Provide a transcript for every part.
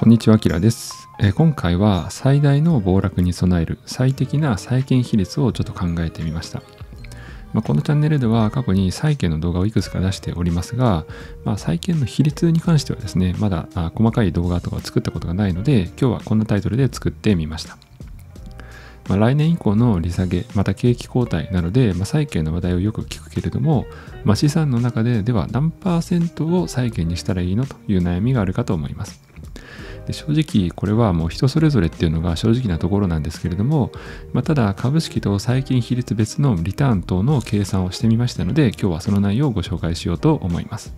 こんにちは、あきらです。え今回は最大の暴落に備える最適な債券比率をちょっと考えてみました。まあ、このチャンネルでは過去に債券の動画をいくつか出しておりますが、まあ、債券の比率に関してはですね、まだ細かい動画とかを作ったことがないので、今日はこんなタイトルで作ってみました。まあ、来年以降の利下げ、また景気後退などで、ま債券の話題をよく聞くけれども、ま資産の中ででは何パーセントを債券にしたらいいのという悩みがあるかと思います。で正直これはもう人それぞれっていうのが正直なところなんですけれども、まあ、ただ株式と債券比率別のリターン等の計算をしてみましたので今日はその内容をご紹介しようと思います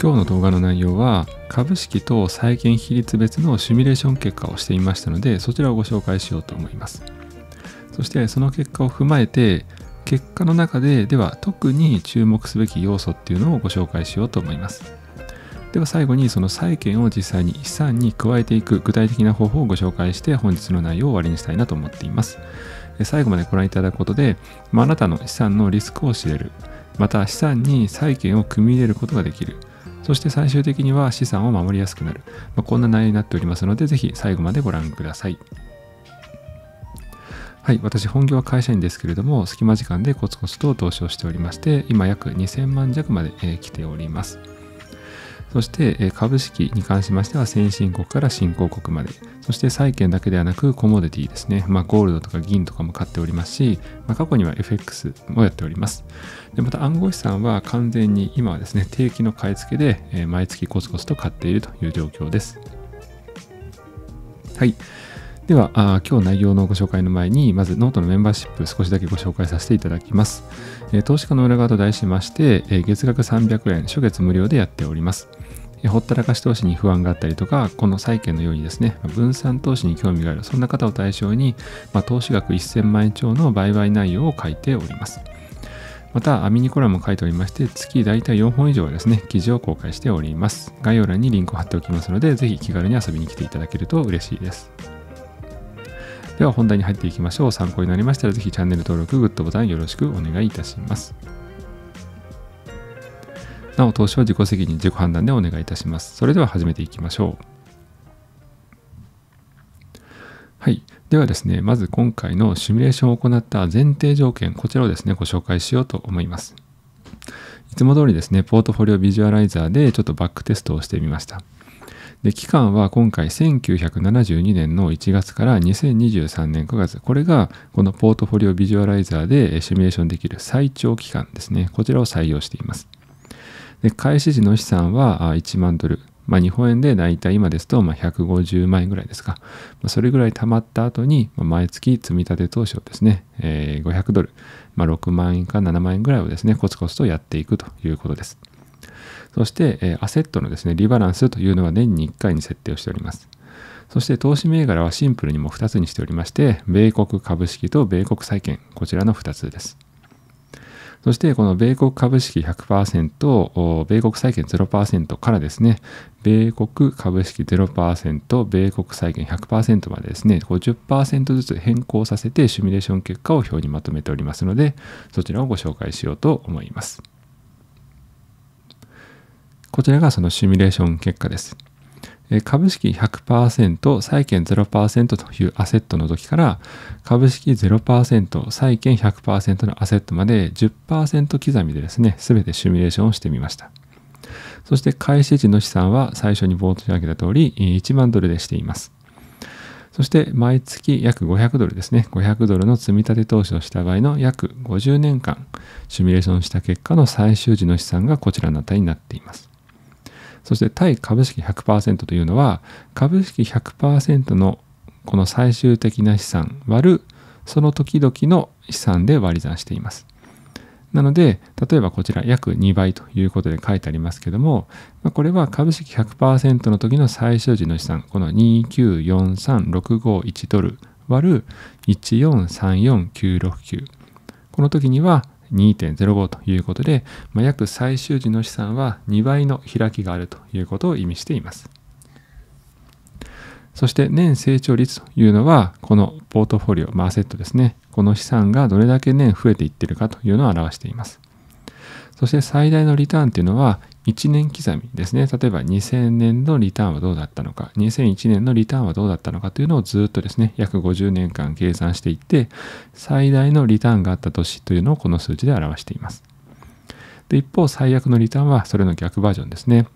今日の動画の内容は株式と債券比率別のシミュレーション結果をしていましたのでそちらをご紹介しようと思いますそしてその結果を踏まえて結果の中ででは特に注目すべき要素っていうのをご紹介しようと思いますでは最後にその債券を実際に資産に加えていく具体的な方法をご紹介して本日の内容を終わりにしたいなと思っています。最後までご覧いただくことで、まあ、なたの資産のリスクを知れる。また資産に債権を組み入れることができる。そして最終的には資産を守りやすくなる。まあ、こんな内容になっておりますので、ぜひ最後までご覧ください。はい、私本業は会社員ですけれども、隙間時間でコツコツと投資をしておりまして、今約2000万弱まで、えー、来ております。そして、え株式に関しましては先進国から新興国まで、そして債券だけではなくコモディティですね、まあ、ゴールドとか銀とかも買っておりますし、まあ、過去には FX もやっております。でまた暗号資産は完全に今はですね、定期の買い付けで、え毎月コツコツと買っているという状況です。はい。ではあ、今日内容のご紹介の前に、まずノートのメンバーシップ少しだけご紹介させていただきます。えー、投資家の裏側と題しまして、えー、月額300円、初月無料でやっております。えー、ほったらかし投資に不安があったりとか、この債券のようにですね、分散投資に興味がある、そんな方を対象に、まあ、投資額1000万円超の売買内容を書いております。また、ミニコラムを書いておりまして、月大体4本以上はですね、記事を公開しております。概要欄にリンクを貼っておきますので、ぜひ気軽に遊びに来ていただけると嬉しいです。では本題に入っていきましょう。参考になりましたらぜひチャンネル登録、グッドボタンよろしくお願いいたします。なお、投資は自己責任、自己判断でお願いいたします。それでは始めていきましょう。はい。ではですね、まず今回のシミュレーションを行った前提条件、こちらをですね、ご紹介しようと思います。いつも通りですね、ポートフォリオビジュアライザーでちょっとバックテストをしてみました。で期間は今回1972年の1月から2023年9月これがこのポートフォリオビジュアライザーでシミュレーションできる最長期間ですねこちらを採用していますで開始時の資産は1万ドルまあ、日本円でだいたい今ですと、150万円ぐらいですか。それぐらい貯まった後に、毎月積み立て投資をですね、500ドル、まあ、6万円か7万円ぐらいをですね、コツコツとやっていくということです。そして、えアセットのですね、リバランスというのは年に1回に設定をしております。そして投資銘柄はシンプルにも2つにしておりまして、米国株式と米国債券、こちらの2つです。そしてこの米国株式100%、米国債券0%からですね、米国株式0%、米国債券100%までですね、50%ずつ変更させてシミュレーション結果を表にまとめておりますので、そちらをご紹介しようと思います。こちらがそのシミュレーション結果です。株式100%、債券0%というアセットの時から、株式0%、債券100%のアセットまで10%刻みでですね、すべてシミュレーションをしてみました。そして開始時の資産は最初に冒頭に挙げた通り1万ドルでしています。そして毎月約500ドルですね。500ドルの積み立て投資をした場合の約50年間、シミュレーションした結果の最終時の資産がこちらの値になっています。そして対株式100%というのは株式100%のこの最終的な資産割るその時々の資産で割り算しています。なので、例えばこちら約2倍ということで書いてありますけども、これは株式100%の時の最終時の資産、この2943651ドル割る1434969。この時には2.05ということで、まあ、約最終時の資産は2倍の開きがあるということを意味しています。そして年成長率というのは、このポートフォリオ、まあ、セットですね、この資産がどれだけ年増えていってるかというのを表しています。そして最大のリターンっていうのは1年刻みですね。例えば2000年のリターンはどうだったのか、2001年のリターンはどうだったのかというのをずっとですね、約50年間計算していって、最大のリターンがあった年というのをこの数値で表しています。で一方、最悪のリターンはそれの逆バージョンですね。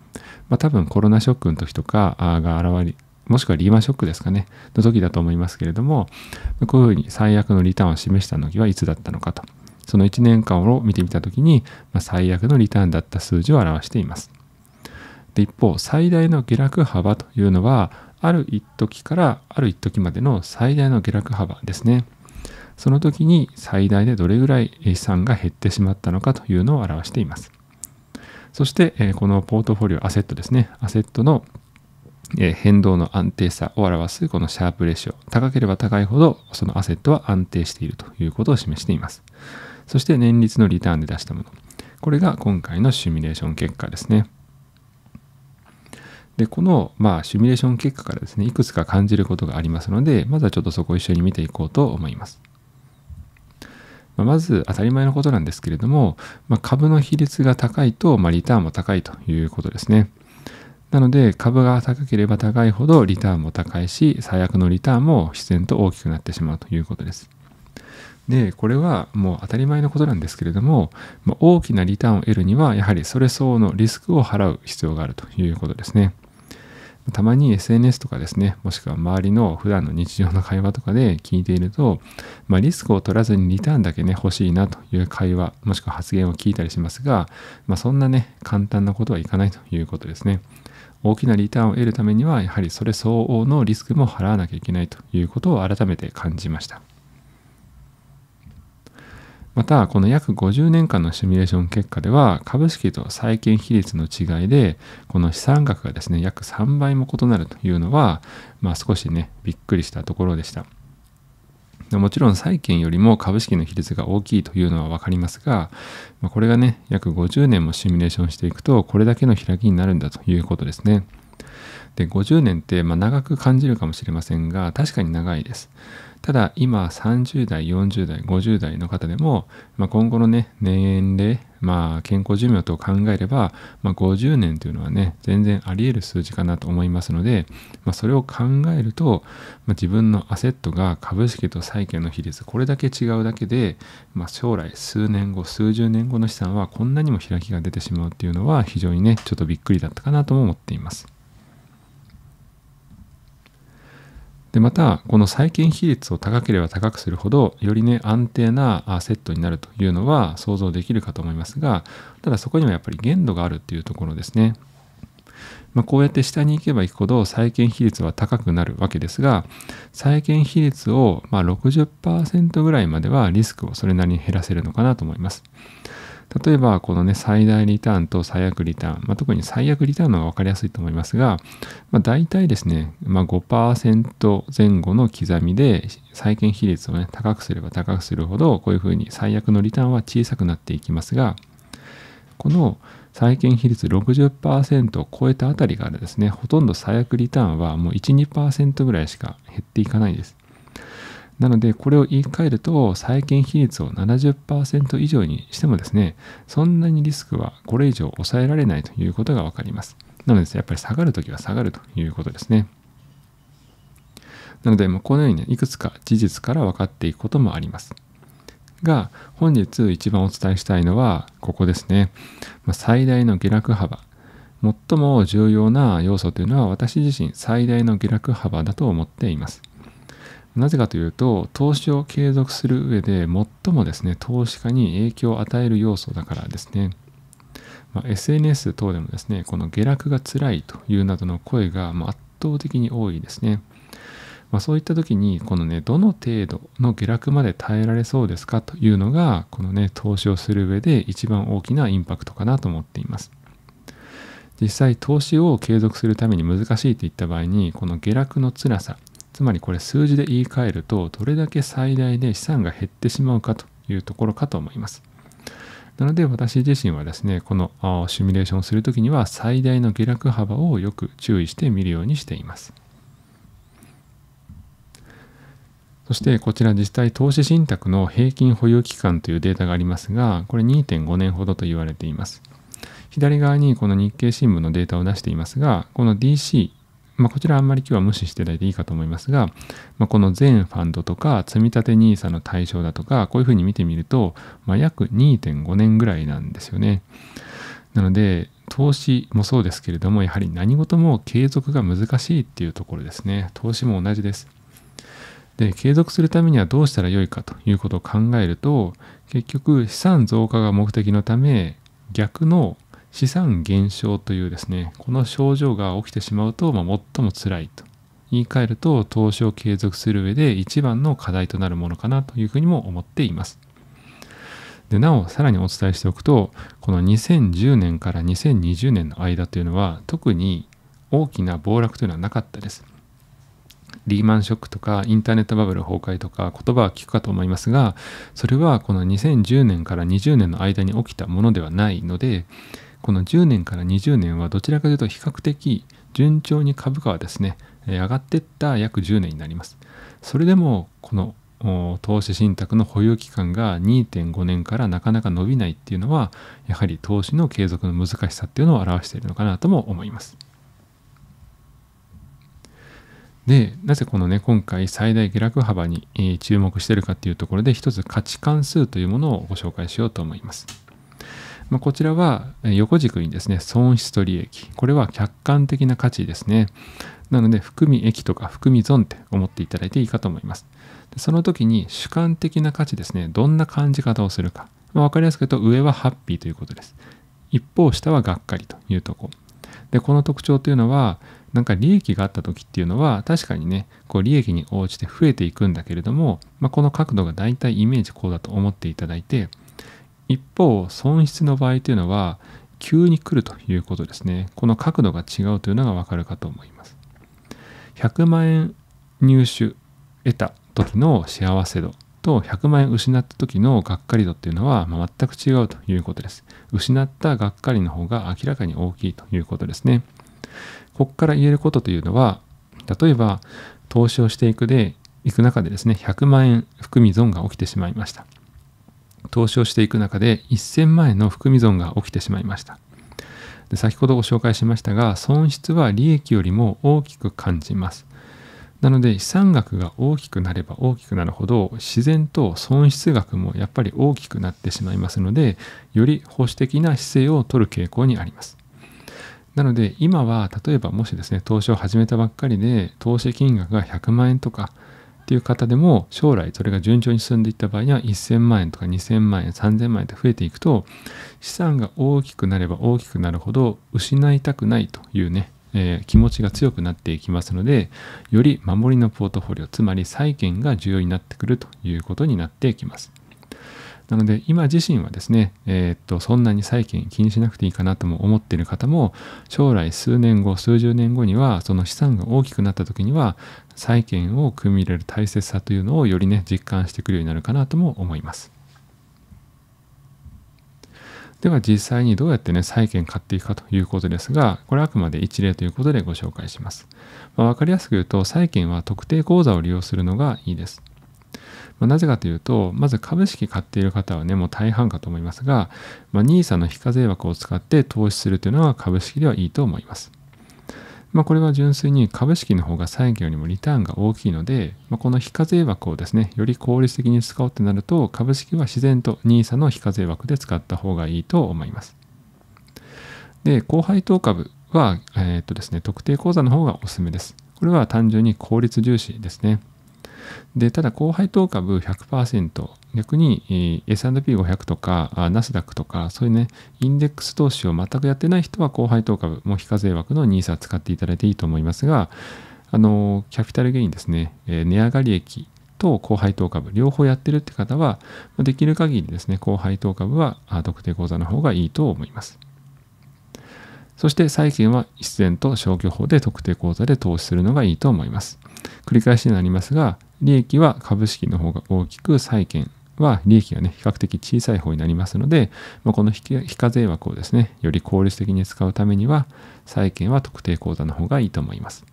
まあ、多分コロナショックの時とかが現れ、もしくはリーマンショックですかね、の時だと思いますけれども、こういうふうに最悪のリターンを示した時はいつだったのかと。その1年間を見てみたときに、まあ、最悪のリターンだった数字を表しています。で一方、最大の下落幅というのは、ある一時からある一時までの最大の下落幅ですね。その時に最大でどれぐらい資産が減ってしまったのかというのを表しています。そして、このポートフォリオ、アセットですね。アセットの変動の安定さを表すこのシャープレシオ。高ければ高いほど、そのアセットは安定しているということを示しています。そして年率のリターンで出したもの。これが今回のシミュレーション結果ですね。で、この、まあ、シミュレーション結果からですね、いくつか感じることがありますので、まずはちょっとそこを一緒に見ていこうと思います。まあ、まず、当たり前のことなんですけれども、まあ、株の比率が高いと、まあ、リターンも高いということですね。なので、株が高ければ高いほどリターンも高いし、最悪のリターンも必然と大きくなってしまうということです。でこれはもう当たり前のことなんですけれども、まあ、大きなリターンを得るにはやはりそれ相応のリスクを払う必要があるということですね。たまに SNS とかですね、もしくは周りの普段の日常の会話とかで聞いていると、まあ、リスクを取らずにリターンだけね、欲しいなという会話、もしくは発言を聞いたりしますが、まあ、そんなね、簡単なことはいかないということですね。大きなリターンを得るためには、やはりそれ相応のリスクも払わなきゃいけないということを改めて感じました。またこの約50年間のシミュレーション結果では株式と債券比率の違いでこの資産額がですね約3倍も異なるというのは、まあ、少しねびっくりしたところでしたもちろん債券よりも株式の比率が大きいというのは分かりますが、これがね約50年もシミュレーションしていくとこれだけの開きになるんだということですねで50年ってま長く感じるかもしれませんが確かに長いですただ今30代40代50代の方でも、まあ、今後のね年齢、まあ、健康寿命と考えれば、まあ、50年というのはね全然ありえる数字かなと思いますので、まあ、それを考えると、まあ、自分のアセットが株式と債券の比率これだけ違うだけで、まあ、将来数年後数十年後の資産はこんなにも開きが出てしまうっていうのは非常にねちょっとびっくりだったかなとも思っています。でまたこの債券比率を高ければ高くするほどよりね安定なセットになるというのは想像できるかと思いますがただそこにはやっぱり限度があるっていうところですね。まあ、こうやって下に行けば行くほど債券比率は高くなるわけですが債券比率をま60%ぐらいまではリスクをそれなりに減らせるのかなと思います。例えば、このね、最大リターンと最悪リターン、まあ、特に最悪リターンの方が分かりやすいと思いますが、まあ、大体ですね、まあ、5%前後の刻みで、債券比率をね、高くすれば高くするほど、こういうふうに最悪のリターンは小さくなっていきますが、この債券比率60%を超えたあたりからですね、ほとんど最悪リターンはもう1、2%ぐらいしか減っていかないです。なので、これを言い換えると、債券比率を70%以上にしてもですね、そんなにリスクはこれ以上抑えられないということがわかります。なので、ね、やっぱり下がるときは下がるということですね。なので、このようにね、いくつか事実から分かっていくこともあります。が、本日一番お伝えしたいのは、ここですね。最大の下落幅。最も重要な要素というのは、私自身最大の下落幅だと思っています。なぜかというと、投資を継続する上で最もですね、投資家に影響を与える要素だからですね。まあ、SNS 等でもですね、この下落が辛いというなどの声が圧倒的に多いですね。まあ、そういった時に、このね、どの程度の下落まで耐えられそうですかというのが、このね、投資をする上で一番大きなインパクトかなと思っています。実際、投資を継続するために難しいといった場合に、この下落の辛さつまりこれ数字で言い換えるとどれだけ最大で資産が減ってしまうかというところかと思います。なので私自身はですね、このシミュレーションをする時には最大の下落幅をよく注意して見るようにしています。そしてこちら実際投資信託の平均保有期間というデータがありますが、これ2.5年ほどと言われています。左側にこの日経新聞のデータを出していますが、この DC まあ、こちらあんまり今日は無視していただいていいかと思いますが、まあ、この全ファンドとか積立 NISA の対象だとか、こういうふうに見てみると、まあ、約2.5年ぐらいなんですよね。なので、投資もそうですけれども、やはり何事も継続が難しいっていうところですね。投資も同じです。で、継続するためにはどうしたらよいかということを考えると、結局資産増加が目的のため、逆の資産減少というですね、この症状が起きてしまうと、まあ、最も辛いと。言い換えると、投資を継続する上で一番の課題となるものかなというふうにも思っています。でなお、さらにお伝えしておくと、この2010年から2020年の間というのは、特に大きな暴落というのはなかったです。リーマンショックとかインターネットバブル崩壊とか言葉は聞くかと思いますが、それはこの2010年から20年の間に起きたものではないので、この10年から20年はどちらかというと比較的順調に株価はですね、上がっていった約10年になります。それでもこの投資信託の保有期間が2.5年からなかなか伸びないっていうのはやはり投資の継続の難しさっていうのを表しているのかなとも思います。でなぜこのね今回最大下落幅に注目しているかっていうところで一つ価値関数というものをご紹介しようと思います。まあ、こちらは横軸にですね、損失と利益。これは客観的な価値ですね。なので、含み益とか含み損って思っていただいていいかと思います。でその時に主観的な価値ですね、どんな感じ方をするか。まあ、分かりやすく言うと、上はハッピーということです。一方、下はがっかりというとこ。で、この特徴というのは、なんか利益があった時っていうのは、確かにね、こう利益に応じて増えていくんだけれども、まあ、この角度が大体イメージこうだと思っていただいて、一方損失の場合というのは急に来るということですねこの角度が違うというのがわかるかと思います100万円入手得た時の幸せ度と100万円失った時のがっかり度っていうのは全く違うということです失ったがっかりの方が明らかに大きいということですねここから言えることというのは例えば投資をしていくでいく中でですね100万円含み損が起きてしまいました投資をしていく中で1000万円の含み損が起きてしまいましたで先ほどご紹介しましたが損失は利益よりも大きく感じますなので資産額が大きくなれば大きくなるほど自然と損失額もやっぱり大きくなってしまいますのでより保守的な姿勢をとる傾向にありますなので今は例えばもしですね投資を始めたばっかりで投資金額が100万円とかっていう方でも将来それが順調に進んでいった場合には1000万円とか2000万円3000万円と増えていくと資産が大きくなれば大きくなるほど失いたくないというね、えー、気持ちが強くなっていきますのでより守りのポートフォリオつまり債券が重要になってくるということになっていきます。なので今自身はですね、えー、っとそんなに債券気にしなくていいかなとも思っている方も将来数年後数十年後にはその資産が大きくなった時には債券を組み入れる大切さというのをよりね実感してくるようになるかなとも思います。では実際にどうやってね、債券買っていくかということですが、これはあくまで一例ということでご紹介します。わ、まあ、かりやすく言うと、債券は特定口座を利用するのがいいです。まあ、なぜかというと、まず株式買っている方はね、もう大半かと思いますが、まあ、NISA の非課税枠を使って投資するというのは株式ではいいと思います。まあ、これは純粋に株式の方が債券よりもリターンが大きいので、まあ、この非課税枠をですね、より効率的に使おうとなると、株式は自然と NISA の非課税枠で使った方がいいと思います。で、高配当株は、えー、っとですね、特定口座の方がおすすめです。これは単純に効率重視ですね。で、ただ後輩等株100%、逆に S&P500 とかナスダックとか、そういうね、インデックス投資を全くやってない人は後輩等株、もう非課税枠の NISA 使っていただいていいと思いますが、あの、キャピタルゲインですね、え値上がり益と後輩等株、両方やってるって方は、できる限りですね、後輩等株は特定口座の方がいいと思います。そして債券は必然と消去法で特定口座で投資するのがいいと思います。繰り返しになりますが、利益は株式の方が大きく債券は利益がね、比較的小さい方になりますので、まあ、この非課税枠をですね、より効率的に使うためには、債券は特定口座の方がいいと思います。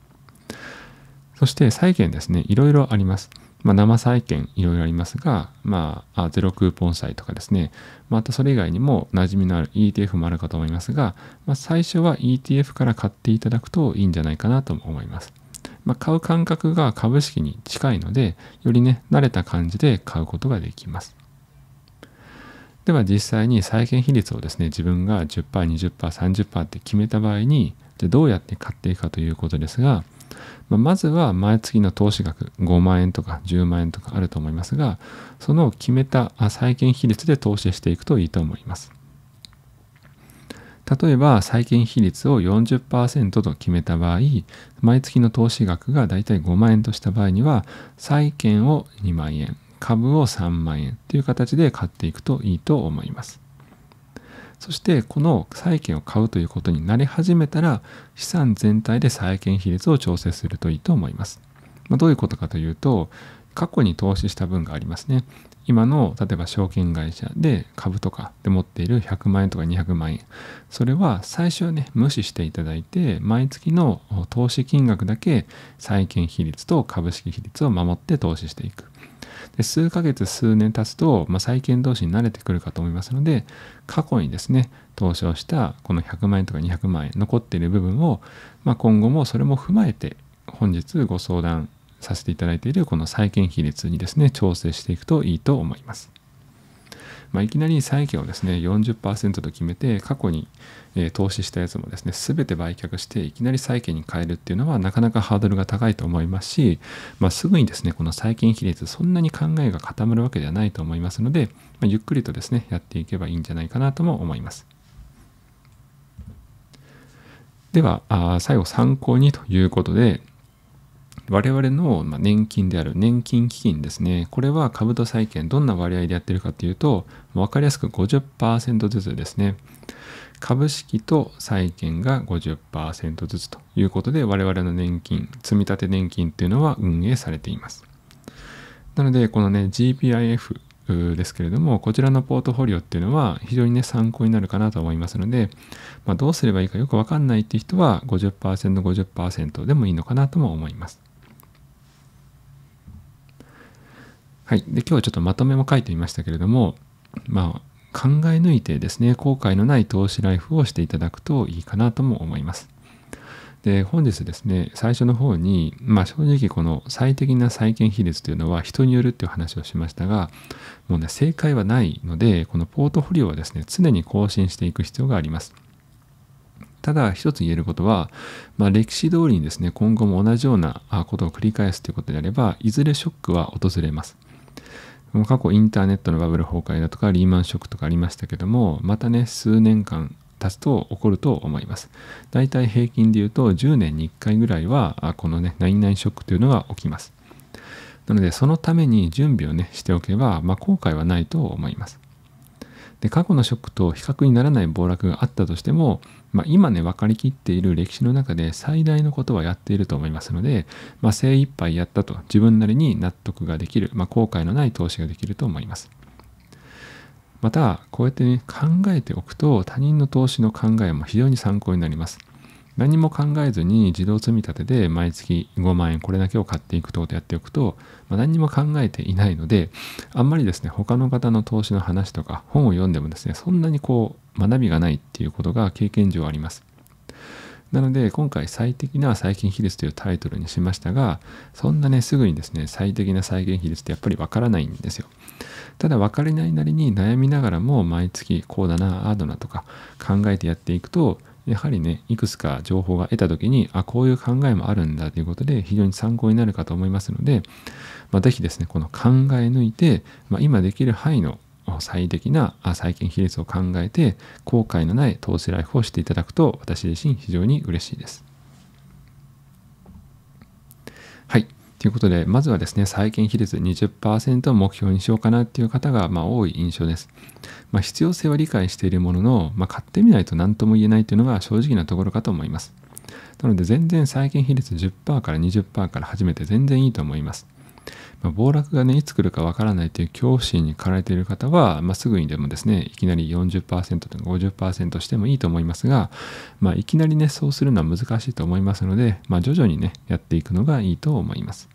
そして債券ですね、いろいろあります。まあ、生債券いろいろありますが、まあ、ゼロクーポン債とかですね、またそれ以外にも馴染みのある ETF もあるかと思いますが、まあ、最初は ETF から買っていただくといいんじゃないかなと思います。まあ、買う感覚が株式に近いので、よりね、慣れた感じで買うことができます。では実際に債券比率をですね、自分が10%、20%、30%って決めた場合に、じゃどうやって買っていくかということですが、まあ、まずは毎月の投資額5万円とか10万円とかあると思いますが、その決めた債券比率で投資していくといいと思います。例えば債券比率を40%と決めた場合毎月の投資額がだいたい5万円とした場合には債券を2万円株を3万円という形で買っていくといいと思いますそしてこの債券を買うということになり始めたら資産全体で債券比率を調整するといいと思います、まどういうことかというと過去に投資した分がありますね。今の例えば証券会社で株とかで持っている100万円とか200万円それは最初はね無視していただいて毎月の投資金額だけ債券比率と株式比率を守って投資していくで数ヶ月数年経つと、まあ、債券投資に慣れてくるかと思いますので過去にですね投資をしたこの100万円とか200万円残っている部分を、まあ、今後もそれも踏まえて本日ご相談させていただいているこの債券比率にですね調整していくといいと思います。まあ、いきなり債券をですね40%と決めて過去に、えー、投資したやつもですね全て売却していきなり債券に変えるっていうのはなかなかハードルが高いと思いますし、まあ、すぐにですねこの債券比率そんなに考えが固まるわけではないと思いますので、まあ、ゆっくりとですねやっていけばいいんじゃないかなとも思います。ではあ最後参考にということで我々の年金である年金基金ですね。これは株と債券どんな割合でやってるかというと、分かりやすく50%ずつですね。株式と債券が50%ずつということで、我々の年金、積立年金っていうのは運営されています。なので、このね、GPIF ですけれども、こちらのポートフォリオっていうのは非常にね、参考になるかなと思いますので、まあ、どうすればいいかよくわかんないっていう人は50%、50%でもいいのかなとも思います。はい、で今日はちょっとまとめも書いてみましたけれども、まあ、考え抜いてですね後悔のない投資ライフをしていただくといいかなとも思います。で本日ですね最初の方に、まあ、正直この最適な債券比率というのは人によるっていう話をしましたがもうね正解はないのでこのポートフォリオはですね常に更新していく必要があります。ただ一つ言えることは、まあ、歴史通りにですね今後も同じようなことを繰り返すということであればいずれショックは訪れます。過去インターネットのバブル崩壊だとかリーマンショックとかありましたけどもまたね数年間経つと起こると思います大体平均で言うと10年に1回ぐらいはこのね99ショックというのが起きますなのでそのために準備をねしておけば、まあ、後悔はないと思いますで過去のショックと比較にならない暴落があったとしてもまあ、今ね分かりきっている歴史の中で最大のことはやっていると思いますので、まあ、精一杯やったと自分なりに納得ができる、まあ、後悔のない投資ができると思います。またこうやってね考えておくと他人の投資の考えも非常に参考になります。何も考えずに自動積み立てで毎月5万円これだけを買っていくとやっておくと、まあ、何も考えていないのであんまりですね他の方の投資の話とか本を読んでもですねそんなにこう学びがないっていうことが経験上あります。なので今回最適な債券比率というタイトルにしましたがそんなねすぐにですね最適な債券比率ってやっぱりわからないんですよ。ただ分かりないなりに悩みながらも毎月こうだなああだなとか考えてやっていくとやはりね、いくつか情報が得た時に、あ、こういう考えもあるんだということで、非常に参考になるかと思いますので、まあ、ぜですね、この考え抜いて、まあ、今できる範囲の最適な債券比率を考えて、後悔のない投資ライフをしていただくと、私自身非常に嬉しいです。ということで、まずはですね、債券比率20%を目標にしようかなっていう方がま多い印象です。まあ、必要性は理解しているものの、まあ、買ってみないと何とも言えないというのが正直なところかと思います。なので、全然債券比率10%から20%から始めて全然いいと思います。まあ、暴落がねいつ来るかわからないという恐怖心に駆られている方は、まあ、すぐにでもですねいきなり40%とか50%してもいいと思いますが、まあ、いきなりねそうするのは難しいと思いますので、まあ、徐々にねやっていくのがいいと思います。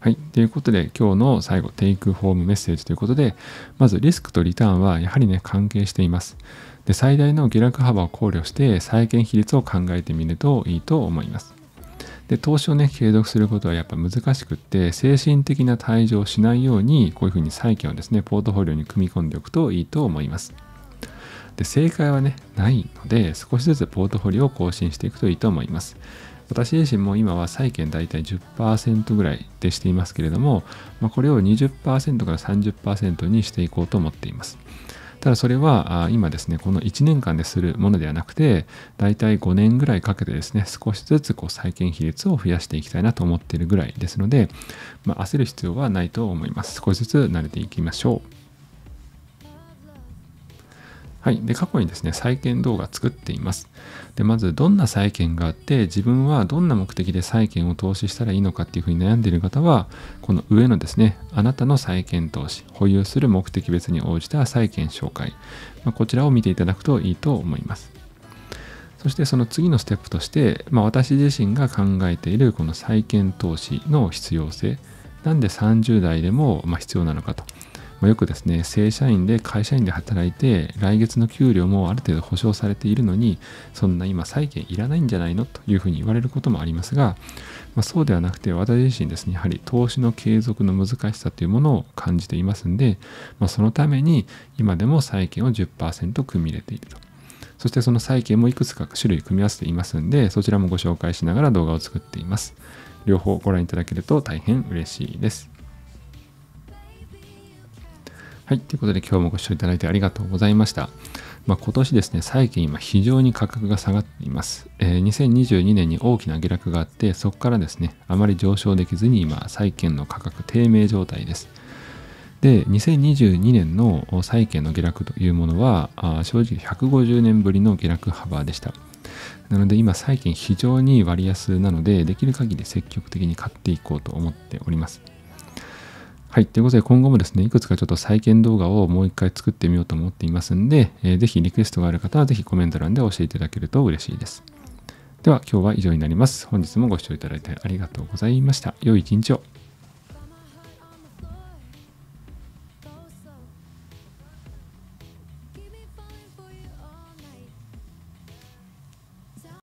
はい。ということで、今日の最後、テイクホームメッセージということで、まずリスクとリターンはやはりね、関係しています。で、最大の下落幅を考慮して、債券比率を考えてみるといいと思います。で投資をね継続することはやっぱ難しくって精神的な退場をしないようにこういうふうに債券をですねポートフォリオに組み込んでおくといいと思いますで正解はねないので少しずつポートフォリオを更新していくといいと思います私自身も今は債券大体10%ぐらいでしていますけれども、まあ、これを20%から30%にしていこうと思っています。ただそれは今ですねこの1年間でするものではなくて大体5年ぐらいかけてですね少しずつこう債券比率を増やしていきたいなと思っているぐらいですので、まあ、焦る必要はないと思います少しずつ慣れていきましょうはい。で、過去にですね、債券動画作っています。で、まず、どんな債券があって、自分はどんな目的で債券を投資したらいいのかっていうふうに悩んでいる方は、この上のですね、あなたの債券投資、保有する目的別に応じた債券紹介、まあ、こちらを見ていただくといいと思います。そしてその次のステップとして、まあ、私自身が考えているこの債券投資の必要性、なんで30代でも必要なのかと。まあ、よくですね正社員で会社員で働いて来月の給料もある程度保証されているのにそんな今債券いらないんじゃないのというふうに言われることもありますが、まあ、そうではなくて私自身ですねやはり投資の継続の難しさというものを感じていますんで、まあ、そのために今でも債券を10%組み入れていると。そしてその債券もいくつか種類組み合わせていますんで、そちらもご紹介しながら動画を作っています。両方ご覧いただけると大変嬉しいです。はい。ということで今日もご視聴いただいてありがとうございました。まあ、今年ですね、債券今非常に価格が下がっています。えー、2022年に大きな下落があって、そこからですね、あまり上昇できずに今、債券の価格低迷状態です。で、2022年の債券の下落というものは、あ正直150年ぶりの下落幅でした。なので今債券非常に割安なのでできる限り積極的に買っていこうと思っております。はい。ということで、今後もですね、いくつかちょっと再建動画をもう一回作ってみようと思っていますんで、えー、ぜひリクエストがある方は、ぜひコメント欄で教えていただけると嬉しいです。では、今日は以上になります。本日もご視聴いただいてありがとうございました。良い一日を。